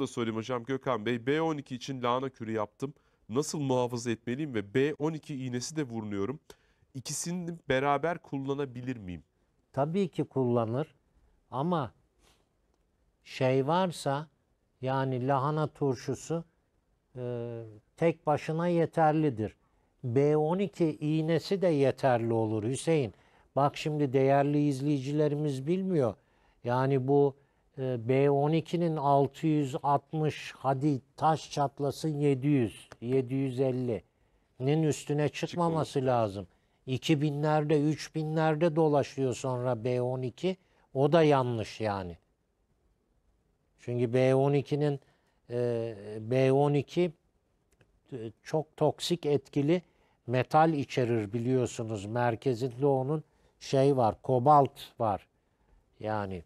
rahatlıkla söyleyeyim hocam Gökhan Bey B12 için lahana kürü yaptım. Nasıl muhafaza etmeliyim ve B12 iğnesi de vurunuyorum. İkisini beraber kullanabilir miyim? Tabii ki kullanır ama şey varsa yani lahana turşusu e, tek başına yeterlidir. B12 iğnesi de yeterli olur Hüseyin. Bak şimdi değerli izleyicilerimiz bilmiyor. Yani bu ee, B12'nin 660 hadi taş çatlasın 700 750'nin üstüne çıkmaması Çıkmamış. lazım. 2000'lerde 3000'lerde dolaşıyor sonra B12 o da yanlış yani. Çünkü B12'nin e, B12 e, çok toksik etkili metal içerir biliyorsunuz. Merkezinde onun şey var, kobalt var. Yani